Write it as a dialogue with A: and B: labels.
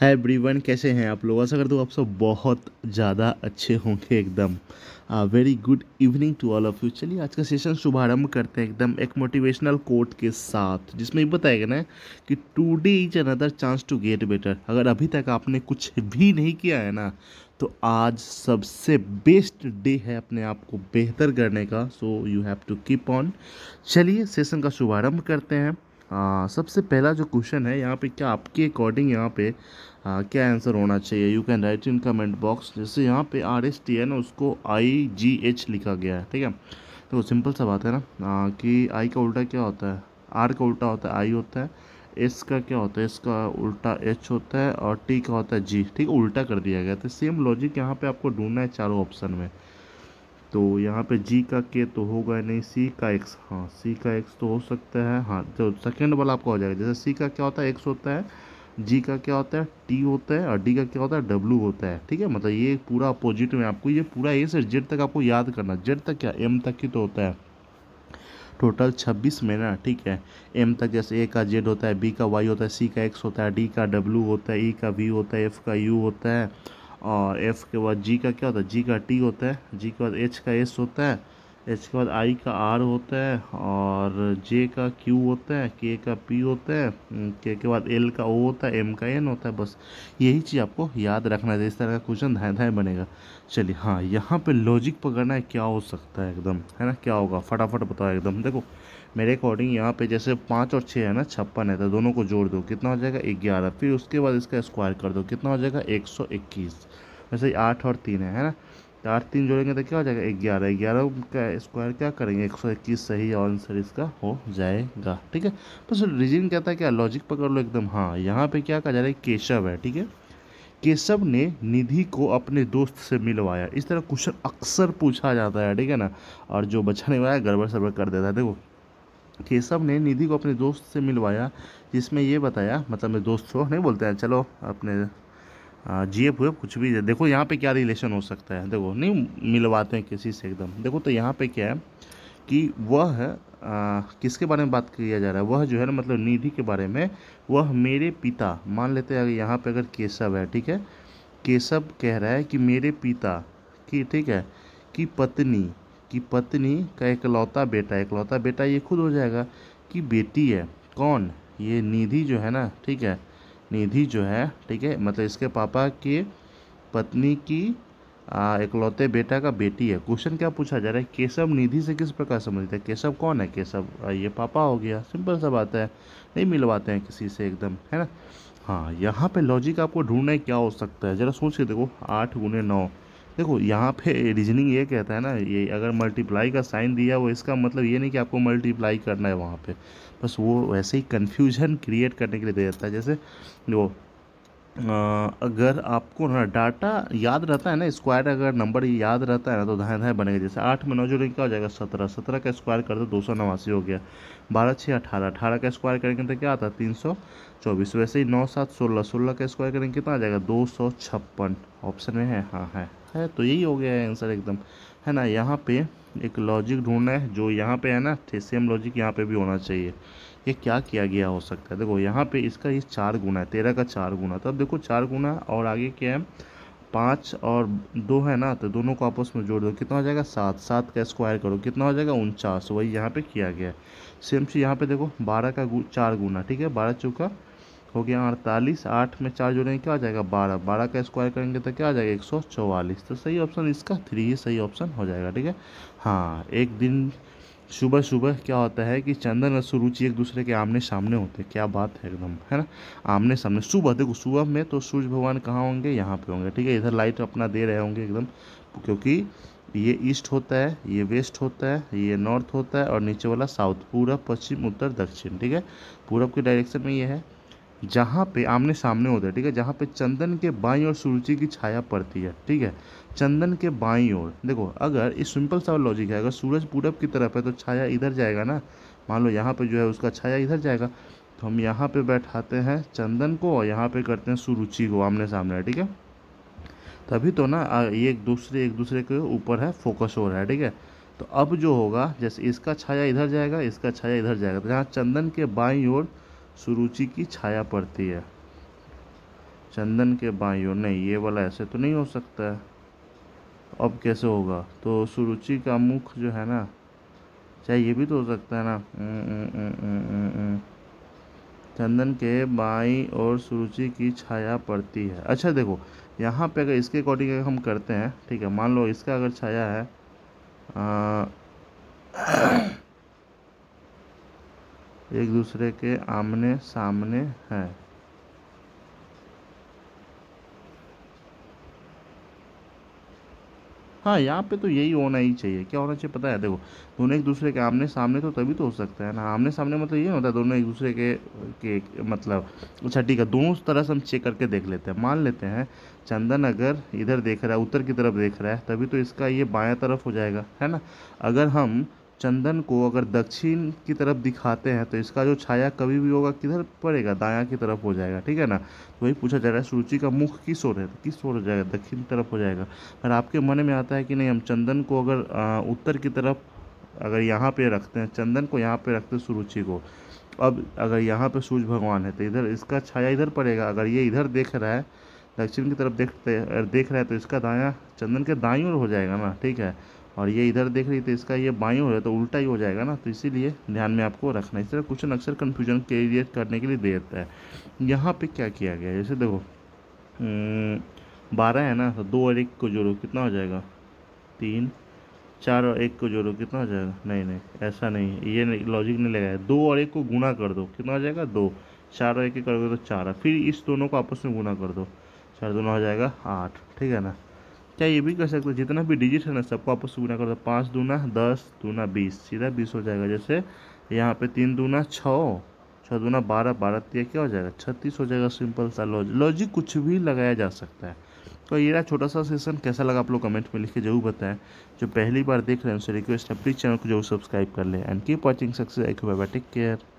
A: hi everyone कैसे हैं आप लोग ऐसा कर दो आप सब बहुत ज़्यादा अच्छे होंगे एकदम very good evening to all of you चलिए आज का सेशन शुभारंभ करते हैं एकदम एक मोटिवेशनल कोट के साथ जिसमें ये बताएगा ना कि today is another chance to get better अगर अभी तक आपने कुछ भी नहीं किया है ना तो आज सबसे बेस्ट डे है अपने आप को बेहतर करने का so you have to keep on चलिए सेशन का शुभारंभ करते हैं आ, हाँ, सबसे पहला जो क्वेश्चन है यहाँ पे क्या आपके अकॉर्डिंग यहाँ पे आ, हाँ, क्या आंसर होना चाहिए you can write in comment box जैसे यहाँ पे आर एस टी है ना उसको आई जी एच लिखा गया है ठीक है तो सिंपल सा बात है ना आ, हाँ, कि आई का उल्टा क्या होता है आर का उल्टा होता है आई होता है एस का क्या होता है एस का उल्टा एच होता है और टी का होता है जी ठीक उल्टा कर दिया गया तो सेम लॉजिक यहाँ पर आपको ढूंढना है चारों ऑप्शन में तो यहाँ पे जी का के तो होगा नहीं सी का एक्स हाँ सी का एक्स तो हो सकता है हाँ तो सेकेंड वाला आपका हो जाएगा जैसे सी का क्या होता है एक्स होता है जी का क्या होता है टी होता है और डी का क्या होता है डब्लू होता है ठीक है मतलब ये पूरा अपोजिट में आपको ये पूरा ए से जेड तक आपको याद करना जेड तक क्या एम तक ही तो होता है टोटल 26 में ना ठीक है एम तक जैसे ए का जेड होता है बी का वाई होता है सी का एक्स होता है डी का डब्ल्यू होता है ई e का वी होता है एफ का यू होता है और एफ के बाद जी का क्या होता है जी का टी होता है जी के बाद एच का एस होता है इसके बाद आई का आर होता है और जे का क्यू होता है के का पी होता है के के बाद एल का ओ होता है एम का एन होता है बस यही चीज़ आपको याद रखना है इस तरह का क्वेश्चन धाएँ धाएँ बनेगा चलिए हाँ यहाँ पे लॉजिक पकड़ना है क्या हो सकता है एकदम है ना क्या होगा फटाफट बताओ एकदम देखो मेरे अकॉर्डिंग यहाँ पे जैसे पाँच और छः है ना छप्पन है तो दोनों को जोड़ दो कितना हो जाएगा ग्यारह फिर उसके बाद इसका स्क्वायर कर दो कितना हो जाएगा एक सौ इक्कीस वैसे आठ और तीन है, है ना चार तीन जोड़ेंगे तो क्या हो जाएगा ग्यारह ग्यारह का स्क्वायर क्या करेंगे एक सौ इक्कीस सही आंसर इसका हो जाएगा ठीक है तो सर रीजन कहता है क्या लॉजिक पकड़ लो एकदम हाँ यहाँ पे क्या कहा जा रहा है केशव है ठीक है केशव ने निधि को अपने दोस्त से मिलवाया इस तरह क्वेश्चन अक्सर पूछा जाता है ठीक है ना और जो बच्चा नहीं हुआ गड़बड़ सड़बड़ कर देता है देखो केशव ने निधि को अपने दोस्त से मिलवाया जिसमें ये बताया मतलब मेरे दोस्त को नहीं बोलते हैं चलो अपने जी एफ कुछ भी देखो यहाँ पे क्या रिलेशन हो सकता है देखो नहीं मिलवाते हैं किसी से एकदम देखो तो यहाँ पे क्या है कि वह आ, किसके बारे में बात किया जा रहा है वह जो है ना मतलब निधि के बारे में वह मेरे पिता मान लेते हैं अगर यहाँ पे अगर केशव है ठीक है केशव कह रहा है कि मेरे पिता की ठीक है कि पत्नी कि पत्नी का इकलौता बेटा इकलौता बेटा ये खुद हो जाएगा कि बेटी है कौन ये निधि जो है ना ठीक है निधि जो है ठीक है मतलब इसके पापा के पत्नी की इकलौते बेटा का बेटी है क्वेश्चन क्या पूछा जा रहा है केशव निधि से किस प्रकार संबंधित है केशव कौन है केशव ये पापा हो गया सिंपल सा बात है नहीं मिलवाते हैं किसी से एकदम है ना हाँ यहाँ पे लॉजिक आपको ढूंढना क्या हो सकता है ज़रा सोच के देखो आठ गुने नौ देखो यहाँ पे रीजनिंग ये कहता है ना ये अगर मल्टीप्लाई का साइन दिया हुआ इसका मतलब ये नहीं कि आपको मल्टीप्लाई करना है वहाँ पे बस वो वैसे ही कन्फ्यूजन क्रिएट करने के लिए दे देता है जैसे वो अगर आपको ना डाटा याद रहता है ना स्क्वायर अगर नंबर याद रहता है ना तो धाए धाएँ बनेगा जैसे आठ में नौ जोड़ेंगे क्या हो जाएगा सत्रह सत्रह का स्क्वायर कर दो दो सौ नवासी हो गया बारह छः अठारह अठारह का स्क्वायर करेंगे तो क्या आता है तीन सौ चौबीस वैसे ही नौ सात सोलह सोलह का स्क्वायर करेंगे कितना आ जाएगा दो सौ छप्पन ऑप्शन में है हाँ है है तो यही हो गया है आंसर एकदम है ना यहाँ पे एक लॉजिक ढूंढना है जो यहाँ पे है ना सेम लॉजिक यहाँ पे भी होना चाहिए ये क्या किया गया हो सकता है देखो यहाँ पे इसका ये चार गुना है तेरह का चार गुना तो अब देखो चार गुना और आगे क्या है पाँच और दो है ना तो दोनों को आपस में जोड़ दो कितना हो जाएगा सात सात का स्क्वायर करो कितना हो जाएगा उनचास वही यहाँ पे किया गया है सेम चीज़ यहाँ पे देखो बारह का गु, चार गुना ठीक है बारह चौका हो गया अड़तालीस आठ में चार जोड़ेंगे क्या आ जाएगा बारह बारह का स्क्वायर करेंगे तो क्या आ जाएगा एक सौ चौवालीस तो सही ऑप्शन इसका थ्री ही सही ऑप्शन हो जाएगा ठीक है हाँ एक दिन सुबह सुबह क्या होता है कि चंदन और सुरुचि एक दूसरे के आमने सामने होते हैं क्या बात है एकदम है ना आमने सामने सुबह देखो सुबह में तो सूर्य भगवान कहाँ होंगे यहाँ पे होंगे ठीक है इधर लाइट अपना दे रहे होंगे एकदम क्योंकि ये ईस्ट होता है ये वेस्ट होता है ये नॉर्थ होता है और नीचे वाला साउथ पूरब पश्चिम उत्तर दक्षिण ठीक है पूरब के डायरेक्शन में ये है जहाँ पे आमने सामने होता है ठीक है जहाँ पे चंदन के बाई और सूर्य की छाया पड़ती है ठीक है चंदन के बाई ओर देखो अगर इस सिंपल सा लॉजिक है अगर सूरज पूरब की तरफ है तो छाया इधर जाएगा ना मान लो यहाँ पे जो है उसका छाया इधर जाएगा तो हम यहाँ पे बैठाते हैं चंदन को और यहाँ पे करते हैं सुरुचि को आमने सामने ठीक है तभी तो ना ये एक दूसरे एक दूसरे के ऊपर है फोकस हो रहा है ठीक है तो अब जो होगा जैसे इसका छाया इधर जाएगा इसका छाया इधर जाएगा तो यहाँ चंदन के बाई ओर सुरुचि की छाया पड़ती है चंदन के बाइयों नहीं ये वाला ऐसे तो नहीं हो सकता है अब कैसे होगा तो सुरुचि का मुख जो है ना चाहे ये भी तो हो सकता है ना चंदन के बाई और सुरुचि की छाया पड़ती है अच्छा देखो यहाँ पे अगर इसके अकॉर्डिंग हम करते हैं ठीक है मान लो इसका अगर छाया है आ, एक दूसरे के आमने सामने हैं हाँ यहाँ पे तो यही होना ही चाहिए क्या होना चाहिए पता है देखो दोनों एक दूसरे के आमने सामने तो तभी तो हो सकता है ना आमने सामने मतलब ये होता है दोनों एक दूसरे के के मतलब अच्छा ठीक है दोनों तरह से हम चेक करके देख लेते हैं मान लेते हैं चंदन अगर इधर देख रहा है उत्तर की तरफ देख रहा है तभी तो इसका ये बाया तरफ हो जाएगा है ना अगर हम चंदन को अगर दक्षिण की तरफ दिखाते हैं तो इसका जो छाया कभी भी होगा किधर पड़ेगा दाया की तरफ हो जाएगा ठीक है ना तो वही पूछा जा रहा है सुरुचि का मुख किस ओर है तो किस ओर हो जाएगा दक्षिण तरफ हो जाएगा पर आपके मन में आता है कि नहीं हम चंदन को अगर आ, उत्तर की तरफ अगर यहाँ पे रखते हैं चंदन को यहाँ पे रखते हैं सुरुचि को अब अगर यहाँ पे सूर्य भगवान है तो इधर इसका छाया इधर पड़ेगा अगर ये इधर देख रहा है दक्षिण की तरफ देखते देख रहा है तो इसका दाया चंदन के दाई ओर हो जाएगा ना ठीक है और ये इधर देख रही थी इसका ये बाई हो रहा तो उल्टा ही हो जाएगा ना तो इसीलिए ध्यान में आपको रखना इस तरह क्वेश्चन अक्सर कन्फ्यूजन क्रिएट करने के लिए देता है यहाँ पर क्या किया गया है जैसे देखो हम्म, बारह है ना तो दो और एक को जोड़ो कितना हो जाएगा तीन चार और एक को जोड़ो कितना हो जाएगा नहीं नहीं ऐसा नहीं ये लॉजिक नहीं लगाया दो और एक को गुना कर दो कितना हो जाएगा दो चार और एक करोगे तो चार फिर इस दोनों को आपस में गुना कर दो चार दोनों हो जाएगा आठ ठीक है ना क्या ये भी कर सकते हो जितना भी डिजिट है ना सबको आपस गुना कर दो पाँच दूना दस दूना बीस सीधा बीस हो जाएगा जैसे यहाँ पे तीन दूना छः छः दूना बारह बारह तीन क्या हो जाएगा छत्तीस हो जाएगा सिंपल सा लॉजिक लॉजिक कुछ भी लगाया जा सकता है तो ये रहा छोटा सा सेशन कैसा लगा आप लोग कमेंट में लिख के जरूर बताएं जो पहली बार देख रहे हैं उनसे रिक्वेस्ट है प्लीज़ चैनल को जरूर सब्सक्राइब कर लें and keep watching Success I Q bye take care